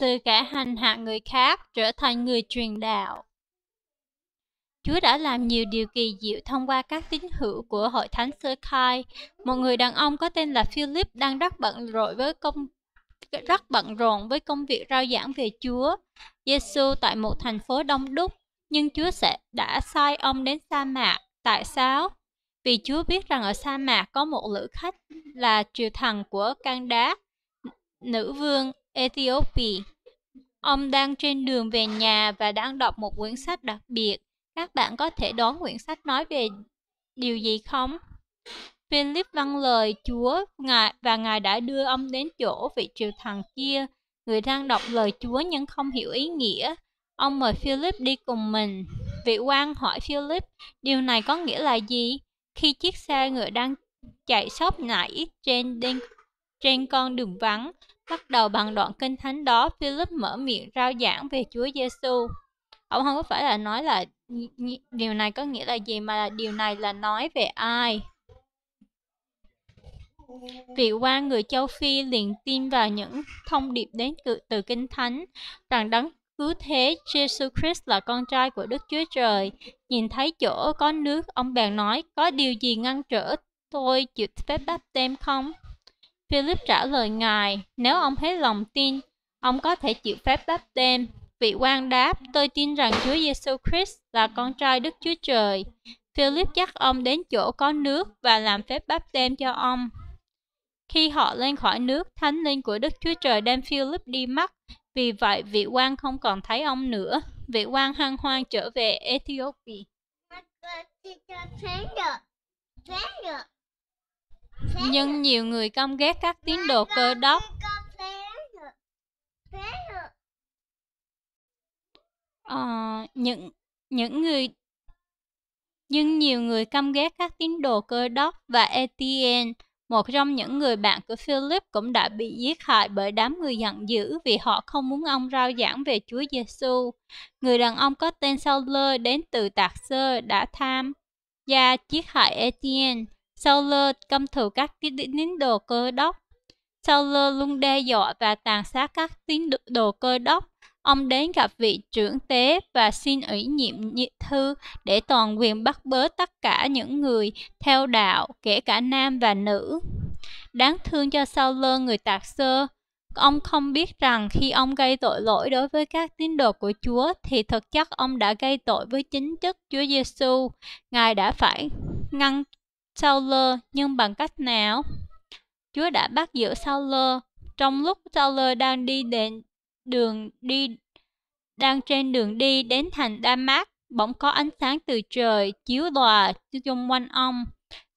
từ kẻ hành hạ người khác trở thành người truyền đạo. Chúa đã làm nhiều điều kỳ diệu thông qua các tín hữu của hội thánh sơ khai. Một người đàn ông có tên là Philip đang rất bận rộn với công rất bận rộn với công việc rao giảng về Chúa. Giêsu tại một thành phố đông đúc, nhưng Chúa sẽ đã sai ông đến sa mạc. Tại sao? Vì Chúa biết rằng ở sa mạc có một lữ khách là triều thần của Can Đá, nữ vương Ethiopia. Ông đang trên đường về nhà và đang đọc một quyển sách đặc biệt. Các bạn có thể đoán quyển sách nói về điều gì không? Philip vâng lời Chúa ngài và ngài đã đưa ông đến chỗ vị triều thần kia, người đang đọc lời Chúa nhưng không hiểu ý nghĩa. Ông mời Philip đi cùng mình. Vị quan hỏi Philip, điều này có nghĩa là gì? Khi chiếc xe ngựa đang chạy sóc nảy trên trên con đường vắng, Bắt đầu bằng đoạn kinh thánh đó, Philip mở miệng rao giảng về Chúa Giêsu. Ông không có phải là nói là điều này có nghĩa là gì mà là điều này là nói về ai. Vị quan người châu Phi liền tin vào những thông điệp đến từ Kinh Thánh rằng đấng cứu thế Jesus Christ là con trai của Đức Chúa Trời. Nhìn thấy chỗ có nước, ông bèn nói, có điều gì ngăn trở tôi chịu phép báp tem không? Philip trả lời ngài, nếu ông hết lòng tin, ông có thể chịu phép báp tem. Vị quan đáp, tôi tin rằng Chúa Giêsu Christ là con trai Đức Chúa Trời. Philip dắt ông đến chỗ có nước và làm phép báp tem cho ông. Khi họ lên khỏi nước, thánh linh của Đức Chúa Trời đem Philip đi mất, vì vậy vị quan không còn thấy ông nữa. Vị quan hăng hoang trở về Ethiopia. Nhưng nhiều người căm ghét các tín đồ cơ đốc à, những những người nhưng nhiều người căm ghét các tín đồ cơ đốc và Etienne, một trong những người bạn của Philip cũng đã bị giết hại bởi đám người giận dữ vì họ không muốn ông rao giảng về Chúa Giêsu. Người đàn ông có tên Sauler đến từ Tạc Sơ đã tham gia giết hại Etienne. Saul căm thù các tín đồ cơ đốc. Saul luôn đe dọa và tàn sát các tín đồ cơ đốc. Ông đến gặp vị trưởng tế và xin ủy nhiệm thư để toàn quyền bắt bớ tất cả những người theo đạo, kể cả nam và nữ. Đáng thương cho Saul người tạc sơ, ông không biết rằng khi ông gây tội lỗi đối với các tín đồ của Chúa thì thực chất ông đã gây tội với chính chức Chúa Giêsu. Ngài đã phải ngăn Sauler nhưng bằng cách nào? Chúa đã bắt giữ Sauler trong lúc Sauler đang đi đến đường đi đang trên đường đi đến thành Damas, bỗng có ánh sáng từ trời chiếu lòa xung quanh ông.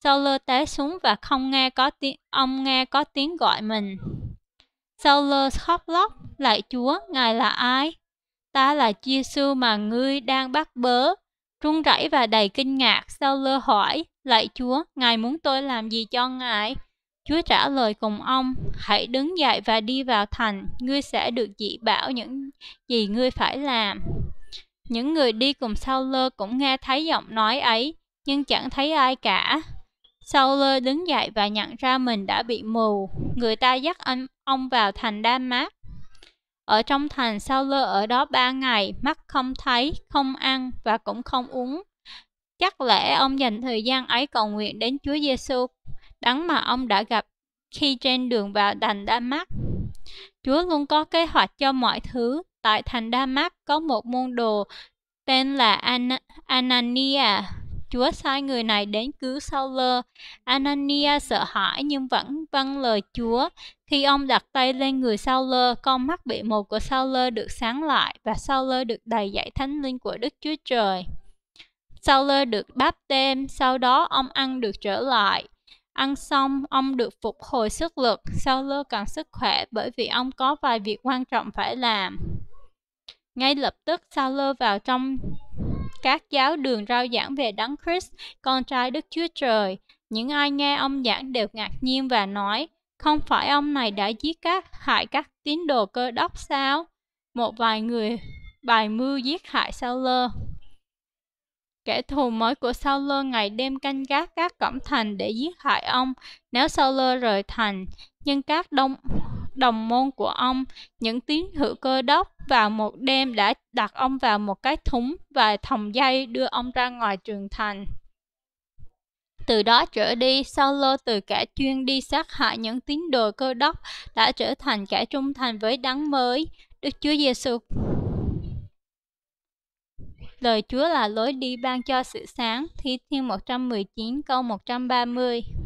Sauler té xuống và không nghe có tiếng ông nghe có tiếng gọi mình. Sauler khóc lóc, lại Chúa, Ngài là ai? Ta là Giêsu mà ngươi đang bắt bớ. Run rẩy và đầy kinh ngạc, Sauler hỏi, Lạy Chúa, Ngài muốn tôi làm gì cho Ngài? Chúa trả lời cùng ông, hãy đứng dậy và đi vào thành, ngươi sẽ được chỉ bảo những gì ngươi phải làm. Những người đi cùng sau lơ cũng nghe thấy giọng nói ấy, nhưng chẳng thấy ai cả. Sau lơ đứng dậy và nhận ra mình đã bị mù, người ta dắt anh ông vào thành Đa Mát. Ở trong thành Sau lơ ở đó ba ngày, mắt không thấy, không ăn và cũng không uống. Chắc lẽ ông dành thời gian ấy cầu nguyện đến Chúa Giêsu, đấng mà ông đã gặp khi trên đường vào thành Đa Mát. Chúa luôn có kế hoạch cho mọi thứ. Tại thành Đa Mát có một môn đồ tên là An Anania. Chúa sai người này đến cứu Sauler. Anania sợ hãi nhưng vẫn vâng lời Chúa. Khi ông đặt tay lên người Sauler, con mắt bị mù của Sauler được sáng lại và Sauler được đầy dạy thánh linh của Đức Chúa Trời. Sauler được báp tên, sau đó ông ăn được trở lại. Ăn xong, ông được phục hồi sức lực, Sauler cần sức khỏe bởi vì ông có vài việc quan trọng phải làm. Ngay lập tức, Sauler vào trong các giáo đường rao giảng về Đấng Christ, con trai Đức Chúa Trời. Những ai nghe ông giảng đều ngạc nhiên và nói, không phải ông này đã giết các hại các tín đồ cơ đốc sao? Một vài người bài mưu giết hại Sauler kẻ thù mới của Sao ngày đêm canh gác các cổng thành để giết hại ông nếu Sao rời thành, nhưng các đông đồng môn của ông, những tín hữu cơ đốc vào một đêm đã đặt ông vào một cái thúng và thòng dây đưa ông ra ngoài trường thành. Từ đó trở đi, Saulo từ kẻ chuyên đi sát hại những tín đồ cơ đốc đã trở thành kẻ trung thành với đấng mới, Đức Chúa Giêsu Lời Chúa là lối đi ban cho sự sáng, Thi Thiên 119 câu 130.